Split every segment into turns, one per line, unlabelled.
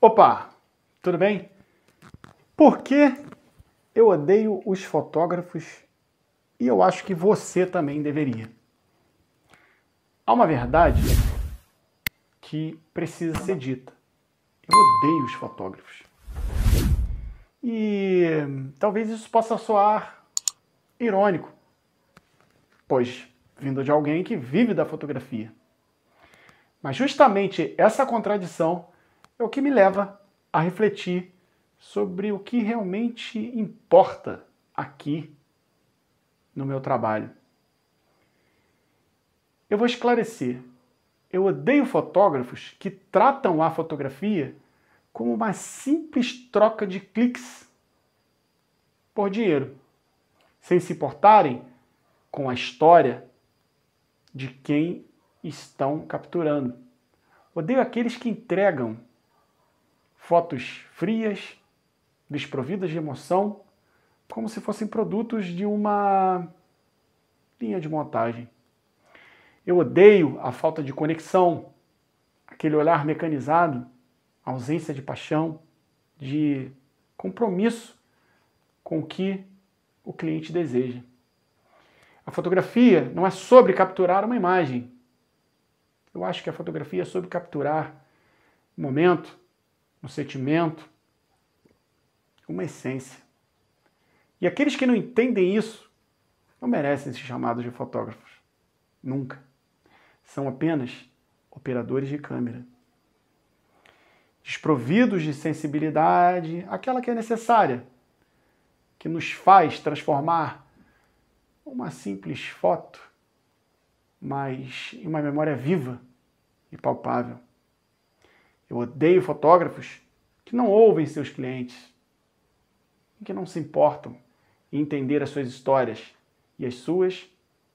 Opa, tudo bem? Por que eu odeio os fotógrafos e eu acho que você também deveria? Há uma verdade que precisa ser dita. Eu odeio os fotógrafos. E talvez isso possa soar irônico, pois vindo de alguém que vive da fotografia. Mas justamente essa contradição é o que me leva a refletir sobre o que realmente importa aqui no meu trabalho. Eu vou esclarecer. Eu odeio fotógrafos que tratam a fotografia como uma simples troca de cliques por dinheiro, sem se importarem com a história de quem estão capturando. Odeio aqueles que entregam fotos frias, desprovidas de emoção, como se fossem produtos de uma linha de montagem. Eu odeio a falta de conexão, aquele olhar mecanizado, a ausência de paixão, de compromisso com o que o cliente deseja. A fotografia não é sobre capturar uma imagem. Eu acho que a fotografia é sobre capturar o momento, no sentimento, uma essência. E aqueles que não entendem isso não merecem ser chamados de fotógrafos. Nunca. São apenas operadores de câmera. Desprovidos de sensibilidade, aquela que é necessária, que nos faz transformar uma simples foto, mas em uma memória viva e palpável. Eu odeio fotógrafos que não ouvem seus clientes, que não se importam em entender as suas histórias e as suas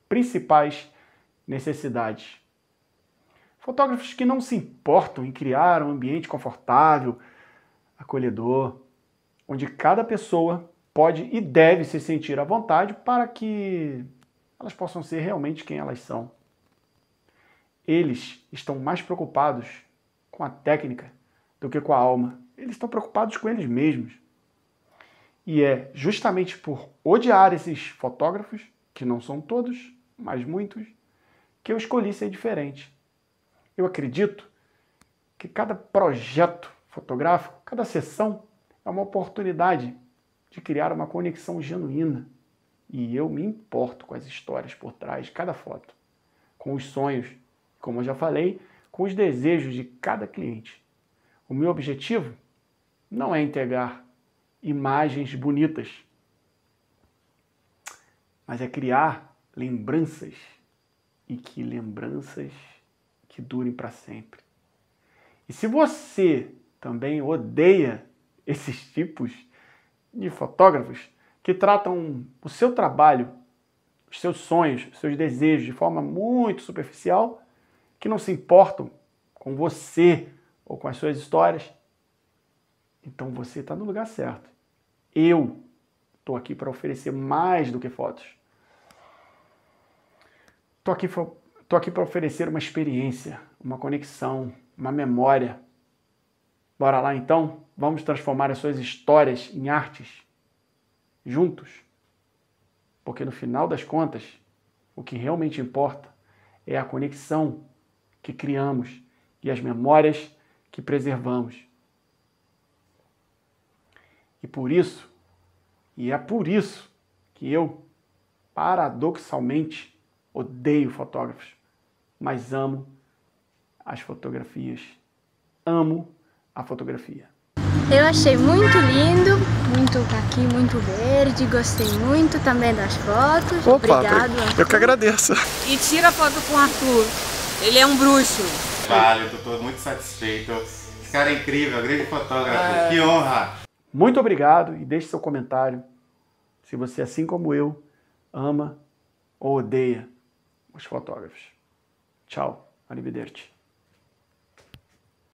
principais necessidades. Fotógrafos que não se importam em criar um ambiente confortável, acolhedor, onde cada pessoa pode e deve se sentir à vontade para que elas possam ser realmente quem elas são. Eles estão mais preocupados com a técnica do que com a alma. Eles estão preocupados com eles mesmos. E é justamente por odiar esses fotógrafos, que não são todos, mas muitos, que eu escolhi ser diferente. Eu acredito que cada projeto fotográfico, cada sessão, é uma oportunidade de criar uma conexão genuína. E eu me importo com as histórias por trás de cada foto, com os sonhos. Como eu já falei, com os desejos de cada cliente. O meu objetivo não é entregar imagens bonitas, mas é criar lembranças e que lembranças que durem para sempre. E se você também odeia esses tipos de fotógrafos que tratam o seu trabalho, os seus sonhos, os seus desejos de forma muito superficial, que não se importam com você ou com as suas histórias, então você está no lugar certo. Eu estou aqui para oferecer mais do que fotos. Estou aqui, tô aqui para oferecer uma experiência, uma conexão, uma memória. Bora lá então? Vamos transformar as suas histórias em artes juntos. Porque no final das contas, o que realmente importa é a conexão que criamos e as memórias que preservamos. E por isso, e é por isso que eu, paradoxalmente, odeio fotógrafos, mas amo as fotografias. Amo a fotografia. Eu achei muito lindo, muito tá aqui, muito verde, gostei muito também das fotos. Opa, Obrigado. Arthur. Eu que agradeço. E tira foto com o Arthur. Ele é um bruxo. Vale, eu estou muito satisfeito. Esse cara é incrível, grande fotógrafo, é... que honra. Muito obrigado e deixe seu comentário se você, assim como eu, ama ou odeia os fotógrafos. Tchau, arrivederci.